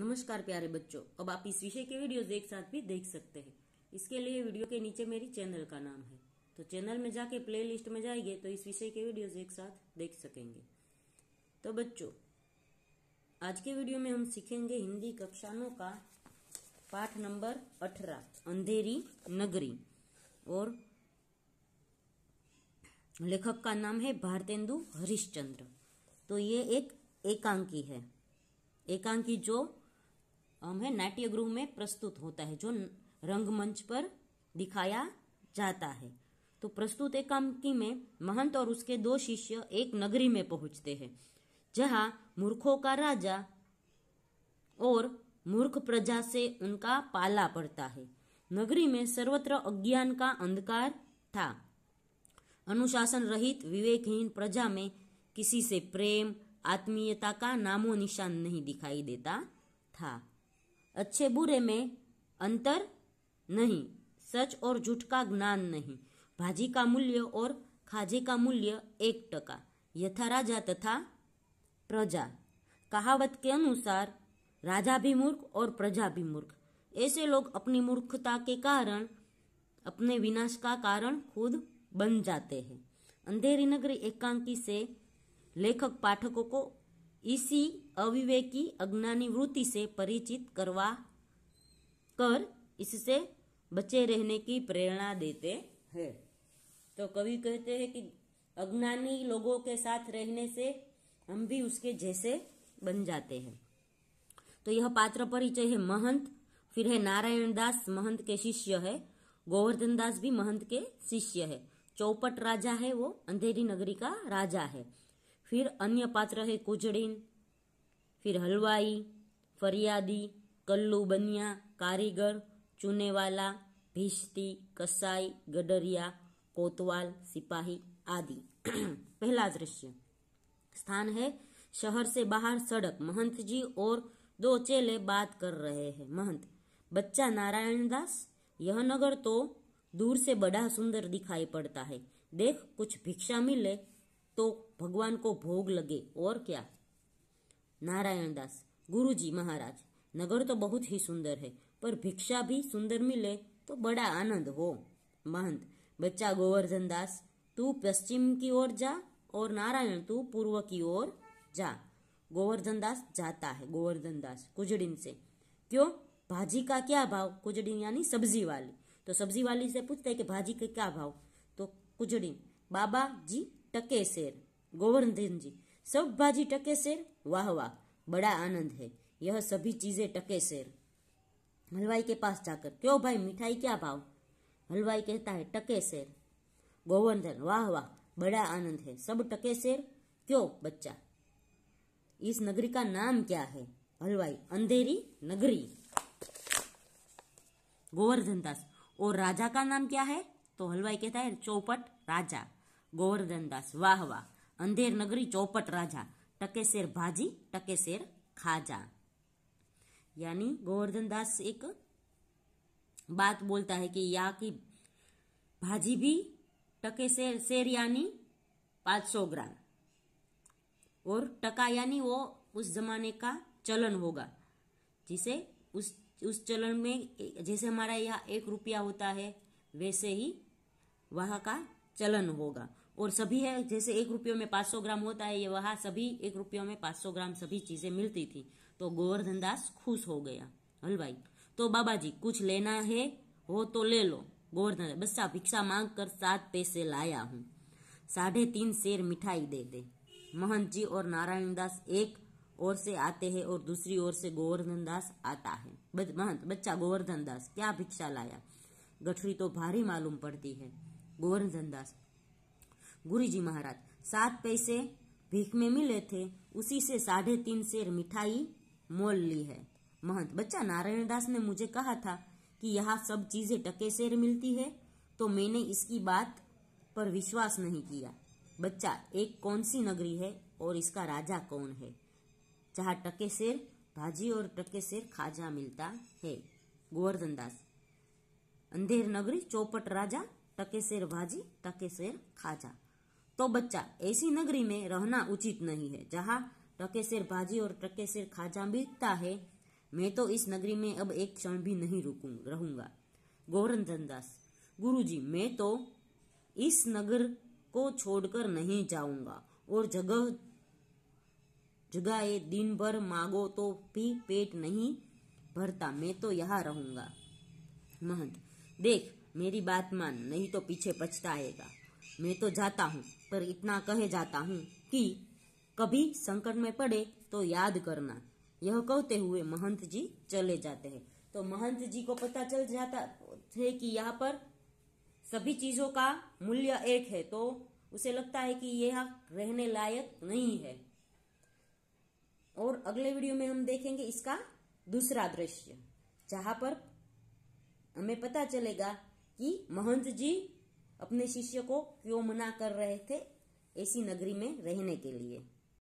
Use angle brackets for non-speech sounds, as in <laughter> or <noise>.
नमस्कार प्यारे बच्चों अब आप इस विषय के वीडियोज एक साथ भी देख सकते हैं इसके लिए वीडियो के नीचे मेरी चैनल का नाम है तो चैनल में जाके प्ले लिस्ट में जाएंगे तो इस विषय के वीडियो एक साथ देख सकेंगे तो बच्चों आज के वीडियो में हम सीखेंगे हिंदी कक्षाओं का पाठ नंबर अठारह अंधेरी नगरी और लेखक का नाम है भारतेंदु हरिश्चंद्र तो ये एक एकांकी है एकांकी जो है नाट्य गृह में प्रस्तुत होता है जो रंगमंच पर दिखाया जाता है तो प्रस्तुत एकांकी में महंत और उसके दो शिष्य एक नगरी में पहुंचते हैं जहां मूर्खों का राजा और मूर्ख प्रजा से उनका पाला पड़ता है नगरी में सर्वत्र अज्ञान का अंधकार था अनुशासन रहित विवेकहीन प्रजा में किसी से प्रेम आत्मीयता का नामो निशान नहीं दिखाई देता था अच्छे बुरे में अंतर नहीं सच और झूठ का ज्ञान नहीं भाजी का मूल्य और खाजे का मूल्य एक टका यथा राजा तथा प्रजा कहावत के अनुसार राजा भी मूर्ख और प्रजा भी मूर्ख ऐसे लोग अपनी मूर्खता के कारण अपने विनाश का कारण खुद बन जाते हैं अंधेरी नगरी एकांकी से लेखक पाठकों को इसी अविवेकी अज्ञानी वृत्ति से परिचित करवा कर इससे बचे रहने की प्रेरणा देते हैं तो कवि कहते हैं कि अज्ञानी लोगों के साथ रहने से हम भी उसके जैसे बन जाते हैं तो यह पात्र परिचय है महंत फिर है नारायण दास महंत के शिष्य है गोवर्धन दास भी महंत के शिष्य है चौपट राजा है वो अंधेरी नगरी का राजा है फिर अन्य पात्र है कुजड़ीन फिर हलवाई फरियादी कल्लू बनिया कारीगर चुनेवाला भिश्ती कसाई गडरिया कोतवाल सिपाही आदि <clears throat> पहला दृश्य स्थान है शहर से बाहर सड़क महंत जी और दो चेले बात कर रहे हैं महंत बच्चा नारायण दास यह नगर तो दूर से बड़ा सुंदर दिखाई पड़ता है देख कुछ भिक्षा मिले तो भगवान को भोग लगे और क्या नारायण दास गुरु जी महाराज नगर तो बहुत ही सुंदर है पर भिक्षा भी सुंदर मिले तो बड़ा आनंद हो महंत बच्चा गोवर्धन दास तू पश्चिम की ओर जा और नारायण तू पूर्व की ओर जा गोवर्धन दास जाता है गोवर्धन दास कुजड़िन से क्यों भाजी का क्या भाव कुजड़िन यानी सब्जी वाली तो सब्जी वाली से पूछते है कि भाजी का क्या भाव तो कुजड़िन बाबा जी टके शेर गोवर्धन जी सब भाजी टके शेर वाह वाह बड़ा आनंद है यह सभी चीजें टके शेर हलवाई के पास जाकर क्यों भाई मिठाई क्या भाव हलवाई कहता है टके शेर गोवर्धन वाह वाह बड़ा आनंद है सब टके शेर क्यों बच्चा इस नगरी का नाम क्या है हलवाई अंधेरी नगरी गोवर्धन दास और राजा का नाम क्या है तो हलवाई कहता है चौपट राजा गोवर्धन दास वाह वाह अंधेर नगरी चौपट राजा टके शेर भाजी टके शेर खाजा यानी गोवर्धन दास एक बात बोलता है कि यहाँ की भाजी भी टके शेर शेर यानी 500 ग्राम और टका यानी वो उस जमाने का चलन होगा जिसे उस उस चलन में जैसे हमारा यहाँ एक रुपया होता है वैसे ही वहाँ का चलन होगा और सभी है जैसे एक रुपये में पाँच सौ ग्राम होता है ये वहाँ सभी एक रुपये में पाँच सौ ग्राम सभी चीज़ें मिलती थी तो गोवर्धन दास खुश हो गया हलवाई तो बाबा जी कुछ लेना है हो तो ले लो गोवर्धन बस्सा भिक्षा मांग कर सात पैसे लाया हूँ साढ़े तीन शेर मिठाई दे दे महंत जी और नारायण दास एक ओर से आते हैं और दूसरी ओर से गोवर्धन दास आता है महंत बच्चा गोवर्धन दास क्या भिक्षा लाया गठरी तो भारी मालूम पड़ती है गोवर्धन दास गुरुजी महाराज सात पैसे भीख में मिले थे उसी से साढ़े तीन शेर मिठाई मोल ली है महंत बच्चा नारायण दास ने मुझे कहा था कि यहाँ सब चीजें टके शेर मिलती है तो मैंने इसकी बात पर विश्वास नहीं किया बच्चा एक कौन सी नगरी है और इसका राजा कौन है जहाँ टके शेर भाजी और टके शेर खाजा मिलता है गोवर्धन दास अंधेर नगरी चौपट राजा टके शेर भाजी टके शेर खाजा तो बच्चा ऐसी नगरी में रहना उचित नहीं है जहाँ टके सिर भाजी और टके सिर खाजा बिकता है मैं तो इस नगरी में अब एक क्षण भी नहीं रुकू रहूंगा गोवर्धन दास गुरु जी मैं तो इस नगर को छोड़कर नहीं जाऊंगा और जगह जगह दिन भर मांगो तो भी पेट नहीं भरता मैं तो यहाँ रहूंगा महंत देख मेरी बात मान नहीं तो पीछे पछताएगा मैं तो जाता हूँ पर इतना कहे जाता हूँ कि कभी संकट में पड़े तो याद करना यह कहते हुए महंत जी चले जाते हैं तो महंत जी को पता चल जाता है कि यहाँ पर सभी चीजों का मूल्य एक है तो उसे लगता है कि यह रहने लायक नहीं है और अगले वीडियो में हम देखेंगे इसका दूसरा दृश्य जहां पर हमें पता चलेगा कि महंत जी अपने शिष्य को क्यों मना कर रहे थे ऐसी नगरी में रहने के लिए